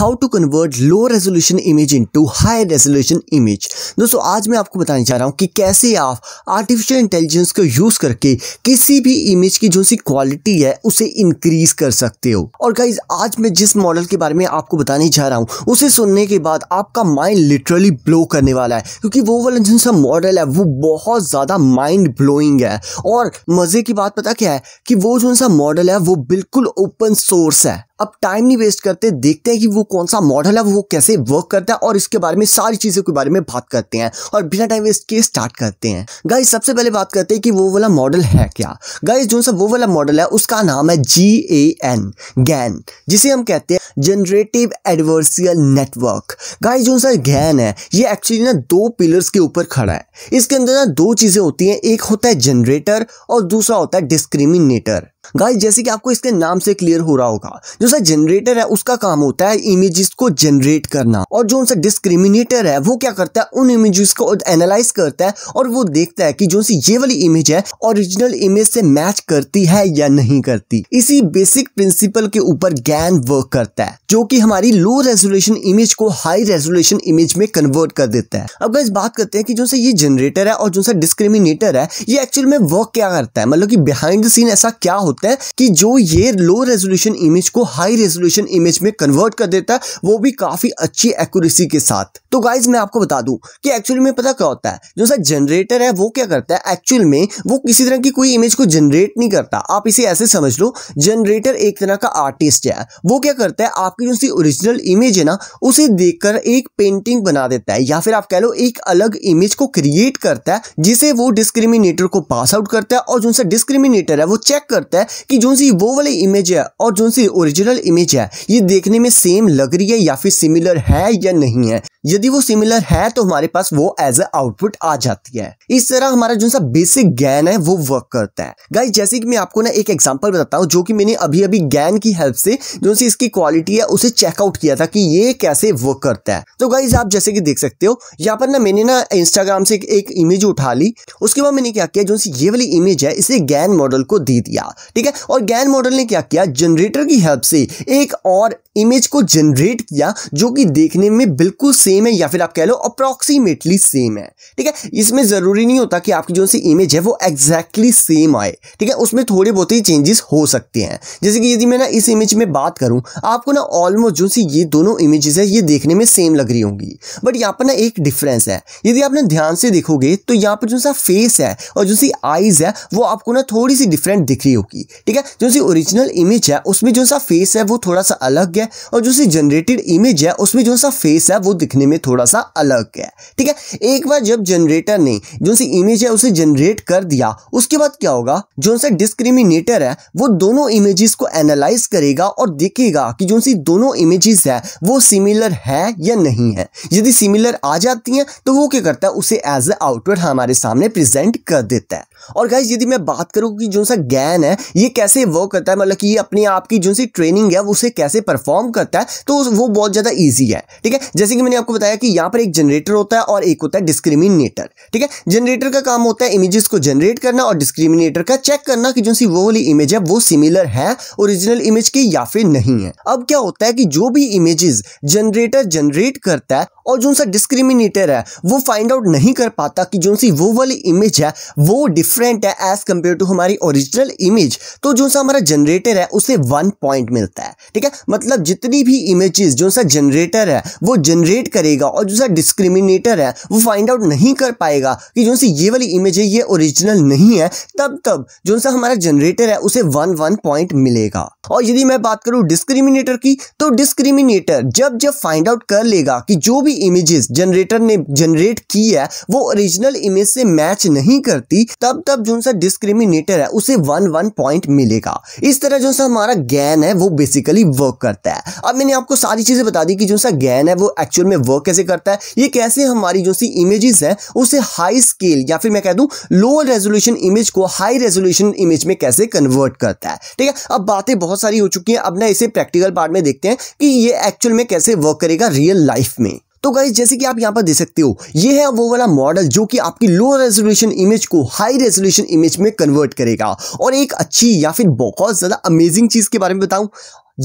how to convert low resolution image to high resolution image दोस्तों आज मैं आपको बताने जा रहा हूँ कि कैसे आप आर्टिफिशियल इंटेलिजेंस को यूज़ करके किसी भी इमेज की जो सी क्वालिटी है उसे इंक्रीज कर सकते हो और गाइज आज मैं जिस मॉडल के बारे में आपको बताने जा रहा हूँ उसे सुनने के बाद आपका माइंड लिटरली ब्लो करने वाला है क्योंकि वो वाला जो सा मॉडल है वो बहुत ज़्यादा माइंड ब्लोइंग है और मज़े की बात पता क्या है कि वो जो सा मॉडल है वो बिल्कुल ओपन सोर्स है अब टाइम नहीं वेस्ट करते देखते हैं कि वो कौन सा मॉडल है वो कैसे वर्क करता है और इसके बारे में सारी चीज़ों के बारे में बात करते हैं और बिना टाइम वेस्ट किए स्टार्ट करते हैं गाइस सबसे पहले बात करते हैं कि वो वाला मॉडल है क्या गाइस जो सा वो वाला मॉडल है उसका नाम है जी ए एन गैन जिसे हम कहते हैं जनरेटिव एडवर्सियल नेटवर्क गाइस जो सा गैन है ये एक्चुअली ना दो पिलर्स के ऊपर खड़ा है इसके अंदर ना दो चीज़ें होती हैं एक होता है जनरेटर और दूसरा होता है डिस्क्रिमिनेटर गाइस जैसे कि आपको इसके नाम से क्लियर हो रहा होगा जो सर जनरेटर है उसका काम होता है इमेजेस को जनरेट करना और जो उनसे डिस्क्रिमिनेटर है वो क्या करता है उन इमेजेस को एनालाइज करता है और वो देखता है कि जो सी ये वाली इमेज है ओरिजिनल इमेज से मैच करती है या नहीं करती इसी बेसिक प्रिंसिपल के ऊपर गैन वर्क करता है जो की हमारी लो रेजोल्यूशन इमेज को हाई रेजोल्यूशन इमेज में कन्वर्ट कर देता है अब गाइस बात करते हैं कि जो ये जनरेटर है और जो सा डिस्क्रिमिनेटर है ये एक्चुअल में वर्क क्या करता है मतलब की बिहाइंड सीन ऐसा क्या होता सकता है कि जो ये लो रेजोल्यूशन इमेज को हाई रेजोल्यूशन इमेज में कन्वर्ट कर देता है वो भी काफी अच्छी एक्यूरेसी के साथ तो गाइज मैं आपको बता दूं कि एक्चुअल में पता क्या होता है जो सर जनरेटर है वो क्या करता है एक्चुअल में वो किसी तरह की कोई इमेज को जनरेट नहीं करता आप इसे ऐसे समझ लो जनरेटर एक तरह का आर्टिस्ट है वो क्या करता है आपकी जो सी ओरिजिनल इमेज है ना उसे देखकर एक पेंटिंग बना देता है या फिर आप कह लो एक अलग इमेज को क्रिएट करता है जिसे वो डिस्क्रिमिनेटर को पास आउट करता है और जो सा डिस्क्रिमिनेटर है वो चेक करता है है कि जो सी वो वाली इमेज है और जो सी ओरिजिनल इमेज है ये देखने में सेम लग रही है या फिर सिमिलर है या नहीं है यदि वो सिमिलर है तो हमारे पास वो एज अ आउटपुट आ जाती है इस तरह हमारा जो सा बेसिक गैन है वो वर्क करता है गाइस जैसे कि मैं आपको ना एक एग्जांपल बताता हूँ जो कि मैंने अभी अभी गैन की हेल्प से जो सी इसकी क्वालिटी है उसे चेकआउट किया था कि ये कैसे वर्क करता है तो गाइज आप जैसे कि देख सकते हो यहाँ पर ना मैंने ना इंस्टाग्राम से एक इमेज उठा ली उसके बाद मैंने क्या किया जो ये वाली इमेज है इसे गैन मॉडल को दे दिया ठीक है और गैन मॉडल ने क्या किया जनरेटर की हेल्प से एक और इमेज को जनरेट किया जो कि देखने में बिल्कुल सेम है या फिर आप कह लो अप्रॉक्सीमेटली सेम है ठीक है इसमें ज़रूरी नहीं होता कि आपकी जो सी इमेज है वो एग्जैक्टली सेम आए ठीक है उसमें थोड़े बहुत ही चेंजेस हो सकते हैं जैसे कि यदि मैं ना इस इमेज में बात करूं आपको ना ऑलमोस्ट जो सी ये दोनों इमेजेस है ये देखने में सेम लग रही होंगी बट यहाँ पर ना एक डिफरेंस है यदि आप ना ध्यान से देखोगे तो यहाँ पर जो सा फेस है और जो सी आईज है वो आपको ना थोड़ी सी डिफरेंट दिख रही होगी ठीक है जो सी ओरिजिनल इमेज है उसमें जो सा फेस है वो थोड़ा सा अलग है है और जो उसकी जनरेटेड इमेज है उसमें जो सा फेस है वो दिखने में थोड़ा सा अलग है ठीक है एक बार जब जनरेटर ने जो सी इमेज है उसे जनरेट कर दिया उसके बाद क्या होगा जो सा डिस्क्रिमिनेटर है वो दोनों इमेजेस को एनालाइज करेगा और देखेगा कि जो सी दोनों इमेजेस है वो सिमिलर है या नहीं है यदि सिमिलर आ जाती हैं तो वो क्या करता है उसे एज ए आउटवर्ड हमारे सामने प्रेजेंट कर देता है और गाइज यदि मैं बात करूं कि जो सा गैन है ये कैसे वर्क करता है मतलब कि ये अपने आप की जो सी ट्रेनिंग है वो उसे कैसे परफॉर्म परफॉर्म करता है तो वो बहुत ज़्यादा ईजी है ठीक है जैसे कि मैंने आपको बताया कि यहां पर एक जनरेटर होता है और एक होता है डिस्क्रिमिनेटर ठीक है जनरेटर का काम होता है इमेजेस को जनरेट करना और डिस्क्रिमिनेटर का चेक करना कि जो सी वो वाली इमेज है वो सिमिलर है ओरिजिनल इमेज की या फिर नहीं है अब क्या होता है कि जो भी इमेजेस जनरेटर जनरेट करता है और जो सा डिस्क्रिमिनेटर है वो फाइंड आउट नहीं कर पाता कि जो सी वो वाली इमेज है वो डिफरेंट है एज कंपेयर टू हमारी ओरिजिनल इमेज तो जो सा हमारा जनरेटर है उसे वन पॉइंट मिलता है ठीक है मतलब मतलब जितनी भी इमेजेस जो सा जनरेटर है वो जनरेट करेगा और जो सा डिस्क्रिमिनेटर है वो फाइंड आउट नहीं कर पाएगा कि जो सी ये वाली इमेज है ये ओरिजिनल नहीं है तब तब जो सा हमारा जनरेटर है उसे वन वन पॉइंट मिलेगा और यदि मैं बात करूँ डिस्क्रिमिनेटर की तो डिस्क्रिमिनेटर जब जब फाइंड आउट कर लेगा कि जो भी इमेजेस जनरेटर ने जनरेट की है वो ओरिजिनल इमेज से मैच नहीं करती तब तब जो सा डिस्क्रिमिनेटर है उसे वन वन पॉइंट मिलेगा इस तरह जो सा हमारा ज्ञान है वो बेसिकली वर्क करता है करता है अब मैंने आपको सारी चीज़ें बता दी कि जो सा गैन है वो एक्चुअल में वर्क कैसे करता है ये कैसे हमारी जो सी इमेजेस हैं उसे हाई स्केल या फिर मैं कह दूं लो रेजोल्यूशन इमेज को हाई रेजोल्यूशन इमेज में कैसे कन्वर्ट करता है ठीक है अब बातें बहुत सारी हो चुकी हैं अब ना इसे प्रैक्टिकल पार्ट में देखते हैं कि ये एक्चुअल में कैसे वर्क करेगा रियल लाइफ में तो गाइज जैसे कि आप यहाँ पर देख सकते हो ये है वो वाला मॉडल जो कि आपकी लो रेजोल्यूशन इमेज को हाई रेजोल्यूशन इमेज में कन्वर्ट करेगा और एक अच्छी या फिर बहुत ज़्यादा अमेजिंग चीज़ के बारे में बताऊं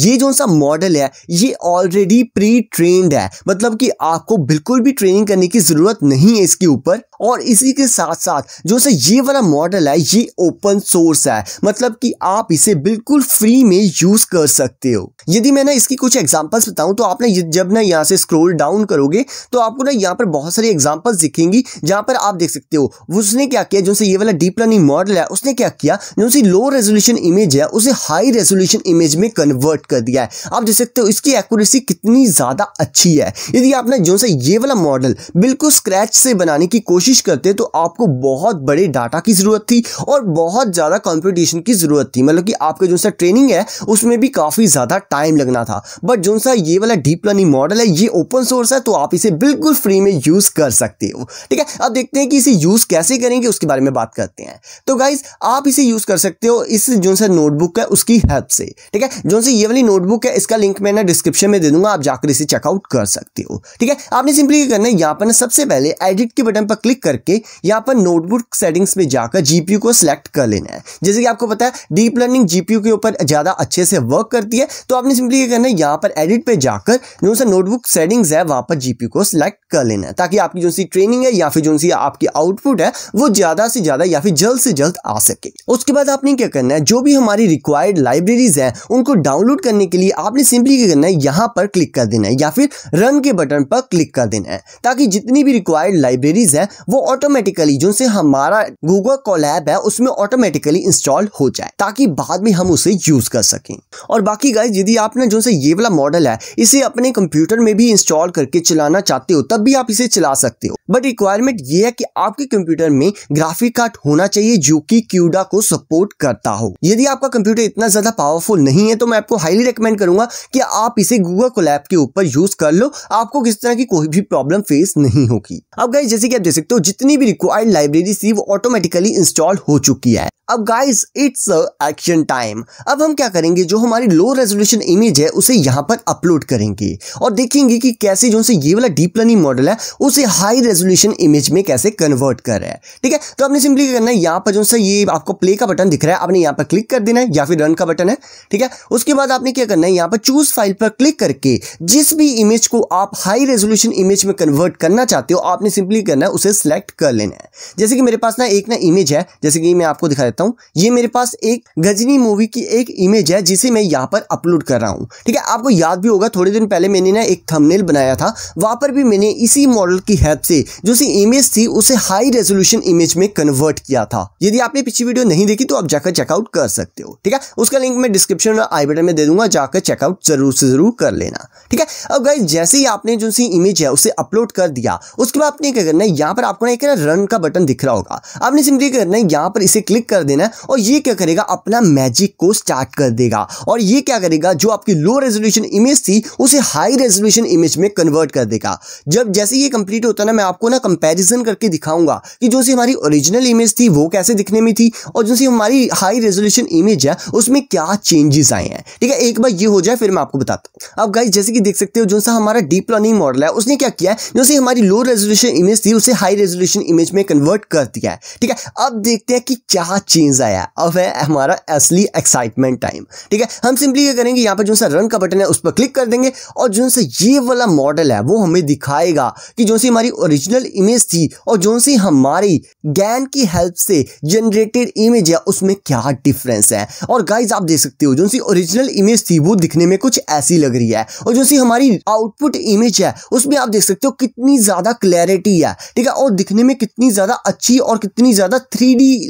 ये जो सा मॉडल है ये ऑलरेडी प्री ट्रेन है मतलब कि आपको बिल्कुल भी ट्रेनिंग करने की ज़रूरत नहीं है इसके ऊपर और इसी के साथ साथ जो सा ये वाला मॉडल है ये ओपन सोर्स है मतलब कि आप इसे बिल्कुल फ्री में यूज़ कर सकते हो यदि मैं ना इसकी कुछ एग्जाम्पल्स बताऊं तो आप ना जब ना यहाँ से स्क्रोल डाउन करोगे तो आपको ना यहाँ पर बहुत सारी एग्जाम्पल्स दिखेंगी जहाँ पर आप देख सकते हो उसने क्या किया जो से ये वाला डीप लर्निंग मॉडल है उसने क्या किया जो सी लो रेजोल्यूशन इमेज है उसे हाई रेजोल्यूशन इमेज में कन्वर्ट सेलेक्ट कर दिया है आप देख सकते हो इसकी एक्यूरेसी कितनी ज़्यादा अच्छी है यदि आपने जो से ये वाला मॉडल बिल्कुल स्क्रैच से बनाने की कोशिश करते तो आपको बहुत बड़े डाटा की ज़रूरत थी और बहुत ज़्यादा कॉम्पिटिशन की ज़रूरत थी मतलब कि आपका जो सा ट्रेनिंग है उसमें भी काफ़ी ज़्यादा टाइम लगना था बट जो सा ये वाला डीप लर्निंग मॉडल है ये ओपन सोर्स है तो आप इसे बिल्कुल फ्री में यूज़ कर सकते हो ठीक है अब देखते हैं कि इसे यूज़ कैसे करेंगे उसके बारे में बात करते हैं तो गाइज आप इसे यूज़ कर सकते हो इस जो सा नोटबुक है उसकी हेल्प से ठीक है जो से ये वाली नोटबुक है इसका लिंक मैं ना डिस्क्रिप्शन में दे दूंगा आप जाकर इसे चेकआउट कर सकते हो ठीक है आपने सिंपली क्या करना है यहाँ पर सबसे पहले एडिट के बटन पर क्लिक करके यहाँ पर नोटबुक सेटिंग्स में जाकर जीपीयू को सिलेक्ट कर लेना है जैसे कि आपको पता है डीप लर्निंग जीपीयू के ऊपर ज़्यादा अच्छे से वर्क करती है तो आपने सिंपली क्या करना है यहाँ पर एडिट पर जाकर जो सा नोटबुक सेटिंग्स है वहां पर जीपीयू को सिलेक्ट कर लेना है ताकि आपकी जो सी ट्रेनिंग है या फिर जो सी आपकी आउटपुट है वो ज़्यादा से ज़्यादा या फिर जल्द से जल्द आ सके उसके बाद आपने क्या करना है जो भी हमारी रिक्वायर्ड लाइब्रेरीज है उनको डाउनलोड डाउनलोड करने के लिए आपने सिंपली क्या करना है यहाँ पर क्लिक कर देना है या फिर रन के बटन पर क्लिक कर देना है ताकि जितनी भी रिक्वायर्ड लाइब्रेरीज है वो ऑटोमेटिकली जो से हमारा गूगल ऐप है उसमें ऑटोमेटिकली इंस्टॉल हो जाए ताकि बाद में हम उसे यूज कर सकें और बाकी गाय यदि आपने जो से ये वाला मॉडल है इसे अपने कंप्यूटर में भी इंस्टॉल करके चलाना चाहते हो तब भी आप इसे चला सकते हो बट रिक्वायरमेंट ये है कि आपके कंप्यूटर में ग्राफिक कार्ड होना चाहिए जो कि क्यूडा को सपोर्ट करता हो यदि आपका कंप्यूटर इतना ज्यादा पावरफुल नहीं है तो मैं आपको हाईली रिकमेंड करूंगा कि आप इसे गूगल कोलैब के ऊपर यूज कर लो आपको किसी तरह की कोई भी प्रॉब्लम फेस नहीं होगी अब गाइज जैसे कि आप देख सकते हो जितनी भी रिक्वायर्ड लाइब्रेरी थी वो ऑटोमेटिकली इंस्टॉल हो चुकी है अब गाइज इट्स एक्शन टाइम अब हम क्या करेंगे जो हमारी लो रेजोल्यूशन इमेज है उसे यहाँ पर अपलोड करेंगे और देखेंगे कि कैसे जो ये वाला डीप लर्निंग मॉडल है उसे हाई रेजोल्यूशन इमेज में कैसे कन्वर्ट कर रहा है ठीक है तो आपने सिंपली क्या करना है यहाँ पर जो ये आपको प्ले का बटन दिख रहा है आपने यहाँ पर क्लिक कर देना है या फिर रन का बटन है ठीक है उसके बाद आपने क्या करना है यहाँ पर चूज फाइल पर क्लिक करके जिस भी इमेज को आप हाई रेजोल्यूशन इमेज में कन्वर्ट करना चाहते हो आपने सिंपली करना है उसे सिलेक्ट कर लेना है जैसे कि मेरे पास ना एक ना इमेज है जैसे कि मैं आपको दिखा देता हूँ ये मेरे पास एक गजनी मूवी की एक इमेज है जिसे मैं यहाँ पर अपलोड कर रहा हूँ ठीक है आपको याद भी होगा थोड़े दिन पहले मैंने ना एक थमनेल बनाया था वहाँ पर भी मैंने इसी मॉडल की हेल्प से जो सी इमेज थी उसे हाई रेजोल्यूशन इमेज में कन्वर्ट किया था यदि आपने पिछली वीडियो नहीं देखी तो आप जाकर चेकआउट कर सकते हो ठीक है उसका लिंक मैं डिस्क्रिप्शन और आई बटन में दे दूंगा जाकर चेकआउट जरूर से ज़रूर कर लेना ठीक है अब गाइज जैसे ही आपने जो सी इमेज है उसे अपलोड कर दिया उसके बाद आपने क्या करना है यहाँ पर आपको ना एक रन का बटन दिख रहा होगा आपने सिंपली क्या करना है यहाँ पर इसे क्लिक कर देना है और ये क्या करेगा अपना मैजिक को स्टार्ट कर देगा और ये क्या करेगा जो आपकी लो रेजोल्यूशन इमेज थी उसे हाई रेजोल्यूशन इमेज में कन्वर्ट कर देगा जब जैसे ये कंप्लीट होता है ना मैं आपको ना कंपेरिजन करके दिखाऊंगा कि जो सी हमारी ओरिजिनल इमेज थी वो कैसे दिखने में थी और जो सी हमारी हाई रेजोल्यूशन इमेज है उसमें क्या चेंजेस आए हैं ठीक है है एक बार ये हो जाए फिर मैं आपको बताता हूँ अब गाइज जैसे कि देख सकते हो जो सा हमारा डीप लर्निंग मॉडल है उसने क्या किया है जो सी हमारी लो रेजोल्यूशन इमेज थी उसे हाई रेजोल्यूशन इमेज में कन्वर्ट कर दिया है ठीक है अब देखते हैं कि क्या चेंज आया अब है हमारा असली एक्साइटमेंट टाइम ठीक है हम सिंपली क्या करेंगे यहाँ पर जो सा रन का बटन है उस पर क्लिक कर देंगे और जो सा ये वाला मॉडल है वो हमें दिखाएगा कि जो सी हमारी ओरिजिनल इमेज थी और जो सी हमारी गैन की हेल्प से जनरेटेड इमेज है उसमें क्या डिफरेंस है और गाइज आप देख सकते हो जो सी ओरिजिनल इमेज थी वो दिखने में कुछ ऐसी लग रही है और जो सी हमारी आउटपुट इमेज है उसमें आप देख सकते हो कितनी ज़्यादा क्लैरिटी है ठीक है और दिखने में कितनी ज़्यादा अच्छी और कितनी ज़्यादा थ्री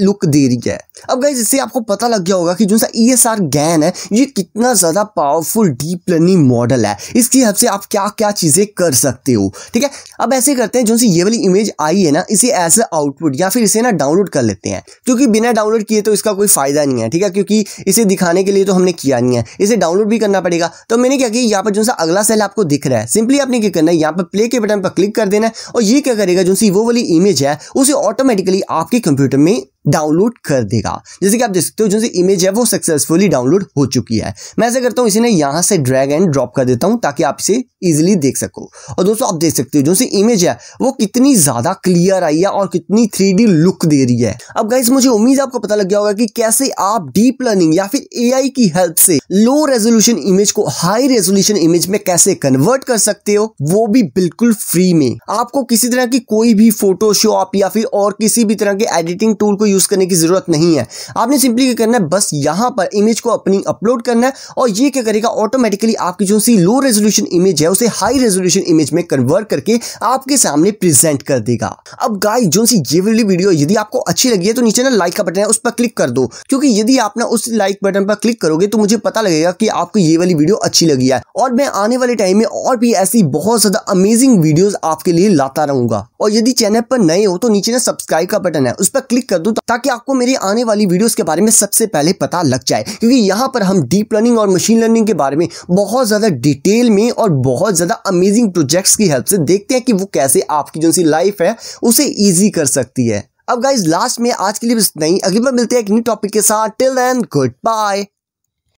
लुक दे रही है अब गाइज इससे आपको पता लग गया होगा कि जो सा ई एस आर गैन है ये कितना ज़्यादा पावरफुल डीप लर्निंग मॉडल है इसकी हेल्प से आप क्या क्या चीज़ें कर सकते हो ठीक है अब ऐसे करते हैं जो ये वाली इमेज आई है ना इसे एज आउटपुट या फिर इसे ना डाउनलोड कर लेते हैं क्योंकि बिना डाउनलोड किए तो इसका कोई फ़ायदा नहीं है ठीक है क्योंकि इसे दिखाने के लिए तो हमने किया नहीं है इसे डाउनलोड भी करना पड़ेगा तो मैंने क्या किया यहाँ पर जो सा अगला सेल आपको दिख रहा है सिंपली आपने क्या करना है यहाँ पर प्ले के बटन पर क्लिक कर देना है और ये क्या करेगा जो सी वो वाली इमेज है उसे ऑटोमेटिकली आपके कंप्यूटर में डाउनलोड कर देगा जैसे कि आप देख सकते हो जो इमेज है वो सक्सेसफुली डाउनलोड हो चुकी है मैं ऐसा करता हूँ इसे यहाँ से ड्रैग एंड ड्रॉप कर देता हूँ ताकि आप इसे ईजिली देख सको और दोस्तों आप देख सकते हो जो इमेज है वो कितनी ज़्यादा क्लियर आई है और कितनी थ्री लुक दे रही है अब गाइस मुझे उम्मीद आपको पता लग गया होगा कि कैसे आप डीप लर्निंग या फिर ए की हेल्प से लो रेजोल्यूशन इमेज को हाई रेजोल्यूशन इमेज में कैसे कन्वर्ट कर सकते हो वो भी बिल्कुल फ्री में आपको किसी तरह की कोई भी फोटोशॉप या फिर और किसी भी तरह के एडिटिंग टूल को यूज़ करने की ज़रूरत नहीं है आपने सिंपली क्या करना है बस यहाँ पर इमेज को अपनी अपलोड करना है और ये क्या करेगा ऑटोमेटिकली आपकी जो सी लो रेजोल्यूशन इमेज है उसे हाई रेजोल्यूशन इमेज में कन्वर्ट करके आपके सामने प्रेजेंट कर देगा अब गाय जो सी ये वाली वीडियो यदि आपको अच्छी लगी है तो नीचे ना लाइक का बटन है उस पर क्लिक कर दो क्योंकि यदि आप ना उस लाइक बटन पर क्लिक करोगे तो मुझे पता लगेगा कि आपको ये वाली वीडियो अच्छी लगी है और मैं आने वाले टाइम में और भी ऐसी बहुत ज्यादा अमेजिंग वीडियोस आपके लिए लाता रहूंगा और यदि चैनल पर नए हो तो नीचे ना सब्सक्राइब का बटन है उस पर क्लिक कर दो ताकि आपको मेरी आने वाली वीडियोस के बारे में सबसे पहले पता लग जाए क्योंकि यहाँ पर हम डीप लर्निंग और मशीन लर्निंग के बारे में बहुत ज़्यादा डिटेल में और बहुत ज़्यादा अमेजिंग प्रोजेक्ट्स की हेल्प से देखते हैं कि वो कैसे आपकी जो सी लाइफ है उसे ईजी कर सकती है अब गाइज लास्ट में आज के लिए बस नहीं अगली बार मिलते हैं एक न्यू टॉपिक के साथ टिल देन गुड बाय